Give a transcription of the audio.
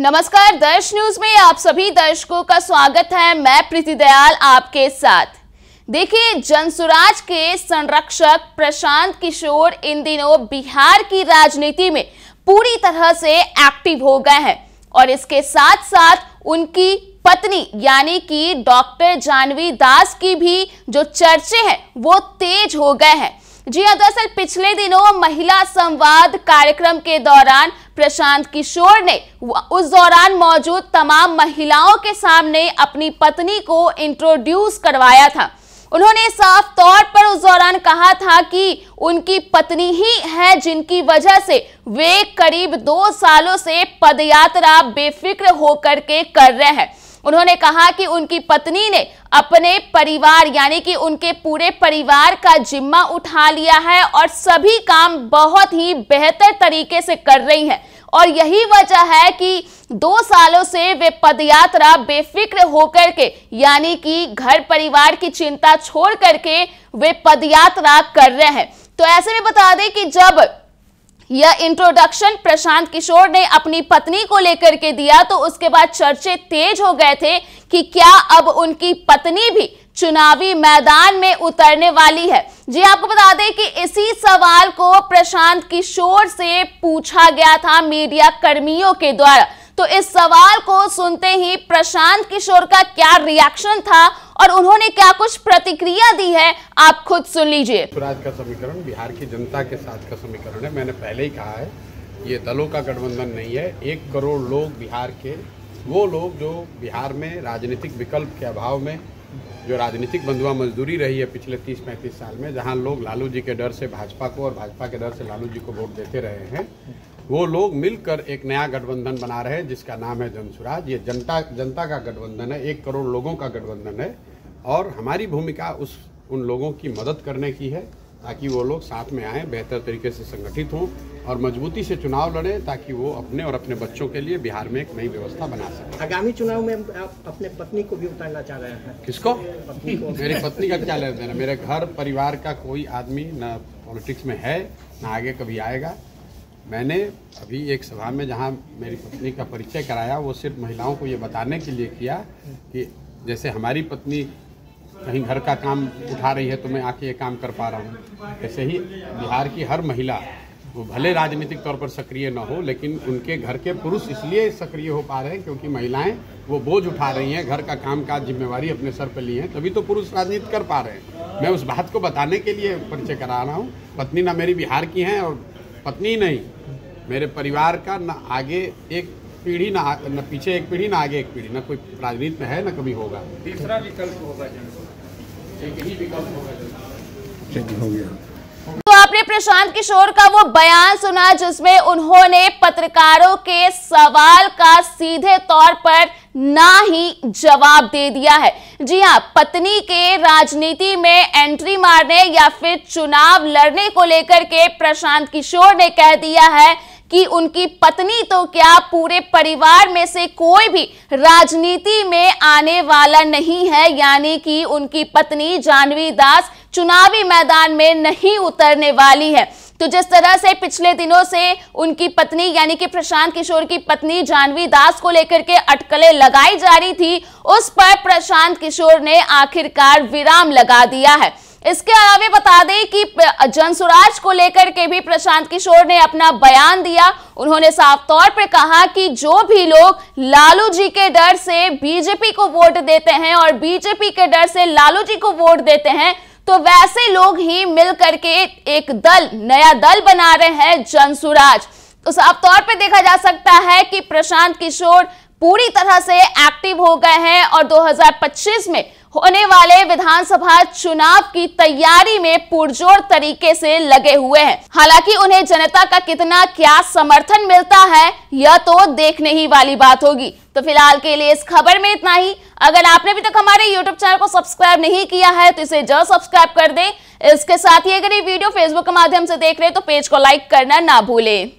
नमस्कार दर्श न्यूज में आप सभी दर्शकों का स्वागत है मैं प्रीति दयाल आपके साथ देखिए जनसुराज के संरक्षक प्रशांत किशोर इन दिनों बिहार की राजनीति में पूरी तरह से एक्टिव हो गए हैं और इसके साथ साथ उनकी पत्नी यानी कि डॉक्टर जानवी दास की भी जो चर्चे हैं वो तेज हो गए हैं जी हाँ दरअसल पिछले दिनों महिला संवाद कार्यक्रम के दौरान प्रशांत किशोर ने उस दौरान मौजूद तमाम महिलाओं के सामने अपनी पत्नी को इंट्रोड्यूस करवाया था उन्होंने साफ तौर पर उस दौरान कहा था कि उनकी पत्नी ही है जिनकी वजह से वे करीब दो सालों से पदयात्रा बेफिक्र होकर के कर रहे हैं उन्होंने कहा कि उनकी पत्नी ने अपने परिवार यानी कि उनके पूरे परिवार का जिम्मा उठा लिया है और सभी काम बहुत ही बेहतर तरीके से कर रही हैं और यही वजह है कि दो सालों से वे पदयात्रा बेफिक्र होकर के यानी कि घर परिवार की चिंता छोड़ करके वे पदयात्रा कर रहे हैं तो ऐसे में बता दें कि जब यह इंट्रोडक्शन प्रशांत किशोर ने अपनी पत्नी को लेकर के दिया तो उसके बाद चर्चे तेज हो गए थे कि क्या अब उनकी पत्नी भी चुनावी मैदान में उतरने वाली है जी आपको बता दें कि इसी सवाल को प्रशांत किशोर से पूछा गया था मीडिया कर्मियों के द्वारा तो इस सवाल को सुनते ही प्रशांत किशोर का क्या रिएक्शन था और उन्होंने क्या कुछ प्रतिक्रिया दी है आप खुद सुन लीजिए स्वराज का समीकरण बिहार की जनता के साथ का समीकरण है मैंने पहले ही कहा है ये दलों का गठबंधन नहीं है एक करोड़ लोग बिहार के वो लोग जो बिहार में राजनीतिक विकल्प के अभाव में जो राजनीतिक बंधुआ मजदूरी रही है पिछले 30-35 साल में जहां लोग लालू जी के डर से भाजपा को और भाजपा के डर से लालू जी को वोट देते रहे हैं वो लोग मिलकर एक नया गठबंधन बना रहे हैं जिसका नाम है जनसुराज ये जनता जनता का गठबंधन है एक करोड़ लोगों का गठबंधन है और हमारी भूमिका उस उन लोगों की मदद करने की है ताकि वो लोग साथ में आएँ बेहतर तरीके से संगठित हों और मजबूती से चुनाव लड़ें ताकि वो अपने और अपने बच्चों के लिए बिहार में एक नई व्यवस्था बना सकें आगामी चुनाव में आप अपने पत्नी को भी उतारना चाह रहे हैं किसको पत्नी को। मेरी पत्नी का क्या लेना मेरे घर परिवार का कोई आदमी न पॉलिटिक्स में है न आगे कभी आएगा मैंने अभी एक सभा में जहाँ मेरी पत्नी का परिचय कराया वो सिर्फ महिलाओं को ये बताने के लिए किया कि जैसे हमारी पत्नी कहीं घर का काम उठा रही है तो मैं आके ये काम कर पा रहा हूँ ऐसे ही बिहार की हर महिला वो भले राजनीतिक तौर पर सक्रिय न हो लेकिन उनके घर के पुरुष इसलिए सक्रिय हो पा रहे हैं क्योंकि महिलाएं वो बोझ उठा रही हैं घर का काम काज जिम्मेवारी अपने सर पर ली है तभी तो पुरुष राजनीति कर पा रहे हैं मैं उस बात को बताने के लिए परिचय करा रहा हूँ पत्नी ना मेरी बिहार की हैं और पत्नी नहीं मेरे परिवार का ना आगे एक पीढ़ी ना न पीछे एक पीढ़ी ना आगे एक पीढ़ी ना कोई राजनीति में है ना कभी होगा तीसरा विकल्प होगा तो आपने प्रशांत किशोर का वो बयान सुना जिसमें उन्होंने पत्रकारों के सवाल का सीधे तौर पर ना ही जवाब दे दिया है जी हाँ पत्नी के राजनीति में एंट्री मारने या फिर चुनाव लड़ने को लेकर के प्रशांत किशोर ने कह दिया है कि उनकी पत्नी तो क्या पूरे परिवार में से कोई भी राजनीति में आने वाला नहीं है यानी कि उनकी पत्नी जानवी दास चुनावी मैदान में नहीं उतरने वाली है तो जिस तरह से पिछले दिनों से उनकी पत्नी यानी कि प्रशांत किशोर की पत्नी जानवी दास को लेकर के अटकलें लगाई जा रही थी उस पर प्रशांत किशोर ने आखिरकार विराम लगा दिया है इसके अलावा बता दें कि जनसुराज को लेकर के भी प्रशांत किशोर ने अपना बयान दिया उन्होंने साफ तौर पर कहा कि जो भी लोग लालू जी के डर से बीजेपी को वोट देते हैं और बीजेपी के डर से लालू जी को वोट देते हैं तो वैसे लोग ही मिल करके एक दल नया दल बना रहे हैं जनसुराज तो साफ तौर पर देखा जा सकता है कि प्रशांत किशोर पूरी तरह से एक्टिव हो गए हैं और 2025 में होने वाले विधानसभा चुनाव की तैयारी में पुरजोर तरीके से लगे हुए हैं हालांकि उन्हें जनता का कितना क्या समर्थन मिलता है यह तो देखने ही वाली बात होगी तो फिलहाल के लिए इस खबर में इतना ही अगर आपने अभी तक हमारे YouTube चैनल को सब्सक्राइब नहीं किया है तो इसे जरूर सब्सक्राइब कर दें इसके साथ ही अगर ये वीडियो फेसबुक के माध्यम से देख रहे हैं तो पेज को लाइक करना ना भूलें